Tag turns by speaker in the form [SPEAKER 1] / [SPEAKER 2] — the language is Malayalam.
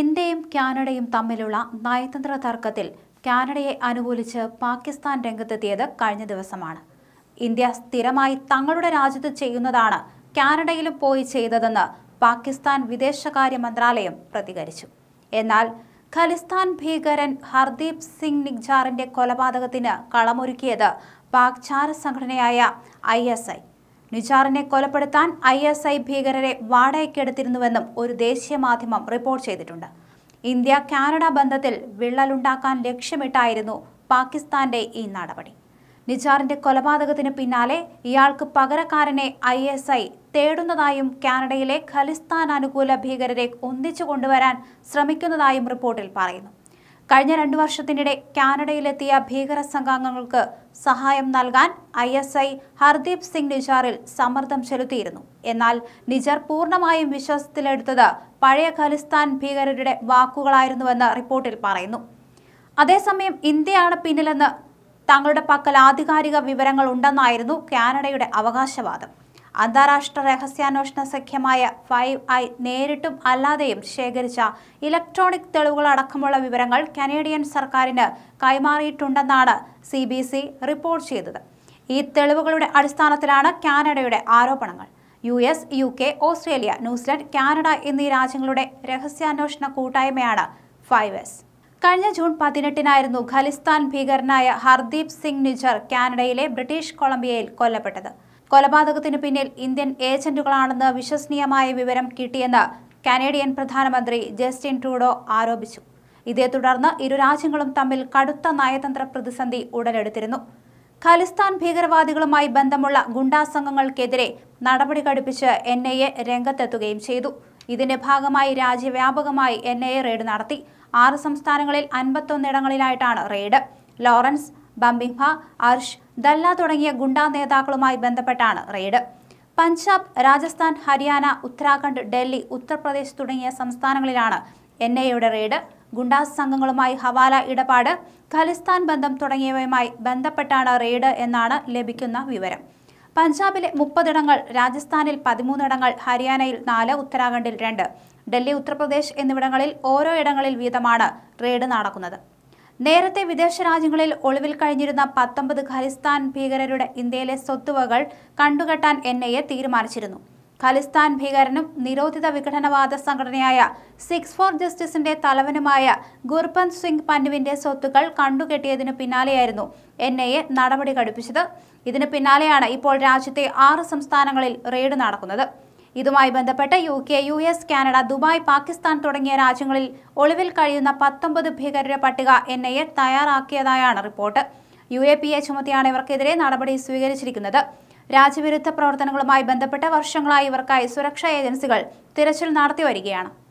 [SPEAKER 1] ഇന്ത്യയും കാനഡയും തമ്മിലുള്ള നയതന്ത്ര തർക്കത്തിൽ കാനഡയെ അനുകൂലിച്ച് പാകിസ്ഥാൻ രംഗത്തെത്തിയത് കഴിഞ്ഞ ദിവസമാണ് ഇന്ത്യ സ്ഥിരമായി തങ്ങളുടെ രാജ്യത്ത് ചെയ്യുന്നതാണ് കാനഡയിലും പോയി ചെയ്തതെന്ന് പാകിസ്ഥാൻ വിദേശകാര്യ മന്ത്രാലയം പ്രതികരിച്ചു എന്നാൽ ഖലിസ്ഥാൻ ഭീകരൻ ഹർദീപ് സിംഗ് നിഗ്ജാറിന്റെ കൊലപാതകത്തിന് കളമൊരുക്കിയത് പാക് ചാര സംഘടനയായ ഐ നിജാറിനെ കൊലപ്പെടുത്താൻ ഐ എസ് ഐ ഭീകരരെ വാടകയ്ക്കെടുത്തിരുന്നുവെന്നും ഒരു ദേശീയ മാധ്യമം റിപ്പോർട്ട് ചെയ്തിട്ടുണ്ട് ഇന്ത്യ കാനഡ ബന്ധത്തിൽ വിള്ളലുണ്ടാക്കാൻ ലക്ഷ്യമിട്ടായിരുന്നു പാകിസ്ഥാന്റെ ഈ നടപടി നിജാറിന്റെ കൊലപാതകത്തിന് പിന്നാലെ ഇയാൾക്ക് പകരക്കാരനെ ഐ എസ് ഐ തേടുന്നതായും കാനഡയിലെ ഖലിസ്ഥാൻ അനുകൂല ഭീകരരെ ഒന്നിച്ചു കൊണ്ടുവരാൻ ശ്രമിക്കുന്നതായും റിപ്പോർട്ടിൽ പറയുന്നു കഴിഞ്ഞ രണ്ടു വർഷത്തിനിടെ കാനഡയിലെത്തിയ ഭീകര സംഘാംഗങ്ങൾക്ക് സഹായം നൽകാൻ I S I Hardeep Singh നിജാറിൽ സമ്മർദ്ദം ചെലുത്തിയിരുന്നു എന്നാൽ നിജാർ പൂർണ്ണമായും വിശ്വാസത്തിലെടുത്തത് പഴയ ഖലിസ്ഥാൻ ഭീകരരുടെ വാക്കുകളായിരുന്നുവെന്ന് റിപ്പോർട്ടിൽ പറയുന്നു അതേസമയം ഇന്ത്യയാണ് പിന്നിലെന്ന് തങ്ങളുടെ പക്കൽ ആധികാരിക വിവരങ്ങൾ ഉണ്ടെന്നായിരുന്നു കാനഡയുടെ അവകാശവാദം അന്താരാഷ്ട്ര രഹസ്യാന്വേഷണ സഖ്യമായ ഫൈവ് ഐ നേരിട്ടും അല്ലാതെയും ശേഖരിച്ച ഇലക്ട്രോണിക് തെളിവുകൾ അടക്കമുള്ള വിവരങ്ങൾ കനേഡിയൻ സർക്കാരിന് കൈമാറിയിട്ടുണ്ടെന്നാണ് സി ബി സി റിപ്പോർട്ട് ചെയ്തത് ഈ തെളിവുകളുടെ അടിസ്ഥാനത്തിലാണ് കാനഡയുടെ ആരോപണങ്ങൾ U S U K Australia New Zealand Canada എന്നീ രാജ്യങ്ങളുടെ രഹസ്യാന്വേഷണ കൂട്ടായ്മയാണ് ഫൈവ് എസ് കഴിഞ്ഞ ജൂൺ പതിനെട്ടിനായിരുന്നു ഖലിസ്ഥാൻ ഭീകരനായ ഹർദീപ് സിംഗ് നിജർ കാനഡയിലെ ബ്രിട്ടീഷ് കൊളംബിയയിൽ കൊല്ലപ്പെട്ടത് കൊലപാതകത്തിന് പിന്നിൽ ഇന്ത്യൻ ഏജന്റുകളാണെന്ന് വിശ്വസനീയമായ വിവരം കിട്ടിയെന്ന് കാനേഡിയൻ പ്രധാനമന്ത്രി ജസ്റ്റിൻ ട്രൂഡോ ആരോപിച്ചു ഇതേ തുടർന്ന് ഇരു രാജ്യങ്ങളും തമ്മിൽ കടുത്ത നയതന്ത്ര പ്രതിസന്ധി ഉടലെടുത്തിരുന്നു ഖലിസ്ഥാൻ ഭീകരവാദികളുമായി ബന്ധമുള്ള ഗുണ്ടാസംഘങ്ങൾക്കെതിരെ നടപടി ഘടിപ്പിച്ച് എൻ ഐ എ രംഗത്തെത്തുകയും ചെയ്തു ഇതിന്റെ ഭാഗമായി രാജ്യവ്യാപകമായി എൻ ഐ എ റെയ്ഡ് നടത്തി ആറ് സംസ്ഥാനങ്ങളിൽ അൻപത്തൊന്നിടങ്ങളിലായിട്ടാണ് റെയ്ഡ് ലോറൻസ് ബംബിംഹ അർഷ് ദല്ല തുടങ്ങിയ ഗുണ്ടാ നേതാക്കളുമായി ബന്ധപ്പെട്ടാണ് റെയ്ഡ് പഞ്ചാബ് രാജസ്ഥാൻ ഹരിയാന ഉത്തരാഖണ്ഡ് ഡൽഹി ഉത്തർപ്രദേശ് തുടങ്ങിയ സംസ്ഥാനങ്ങളിലാണ് എൻ ഐയുടെ റെയ്ഡ് ഗുണ്ടാ സംഘങ്ങളുമായി ഹവാല ഇടപാട് ഖലിസ്ഥാൻ ബന്ധം തുടങ്ങിയവയുമായി ബന്ധപ്പെട്ടാണ് റെയ്ഡ് എന്നാണ് ലഭിക്കുന്ന വിവരം പഞ്ചാബിലെ മുപ്പതിടങ്ങൾ രാജസ്ഥാനിൽ പതിമൂന്നിടങ്ങൾ ഹരിയാനയിൽ നാല് ഉത്തരാഖണ്ഡിൽ രണ്ട് ഡൽഹി ഉത്തർപ്രദേശ് എന്നിവിടങ്ങളിൽ ഓരോ ഇടങ്ങളിൽ വീതമാണ് റെയ്ഡ് നടക്കുന്നത് നേരത്തെ വിദേശ രാജ്യങ്ങളിൽ ഒളിവിൽ കഴിഞ്ഞിരുന്ന പത്തൊമ്പത് ഖലിസ്ഥാൻ ഭീകരരുടെ ഇന്ത്യയിലെ സ്വത്തുവകൾ കണ്ടുകെട്ടാൻ എൻ ഐ എ തീരുമാനിച്ചിരുന്നു ഖലിസ്ഥാൻ ഭീകരനും നിരോധിത വിഘടനവാദ സംഘടനയായ സിക്സ് ഫോർ ജസ്റ്റിസിന്റെ തലവനുമായ ഗുർപന്ത് സിംഗ് പന്നുവിന്റെ സ്വത്തുക്കൾ കണ്ടുകെട്ടിയതിനു പിന്നാലെയായിരുന്നു എൻ ഐ എ നടപടി ഘടിപ്പിച്ചത് ഇതിനു പിന്നാലെയാണ് ഇപ്പോൾ രാജ്യത്തെ ആറ് സംസ്ഥാനങ്ങളിൽ റെയ്ഡ് നടക്കുന്നത് ഇതുമായി ബന്ധപ്പെട്ട് U K U S Canada Dubai Pakistan തുടങ്ങിയ രാജ്യങ്ങളിൽ ഒളിവിൽ കഴിയുന്ന പത്തൊമ്പത് ഭീകരരുടെ പട്ടിക എൻ ഐ എ തയ്യാറാക്കിയതായാണ് report U A P A ചുമത്തിയാണ് ഇവർക്കെതിരെ നടപടി സ്വീകരിച്ചിരിക്കുന്നത് രാജ്യവിരുദ്ധ പ്രവർത്തനങ്ങളുമായി ബന്ധപ്പെട്ട വർഷങ്ങളായി ഇവർക്കായി സുരക്ഷാ ഏജൻസികൾ തിരച്ചിൽ നടത്തി വരികയാണ്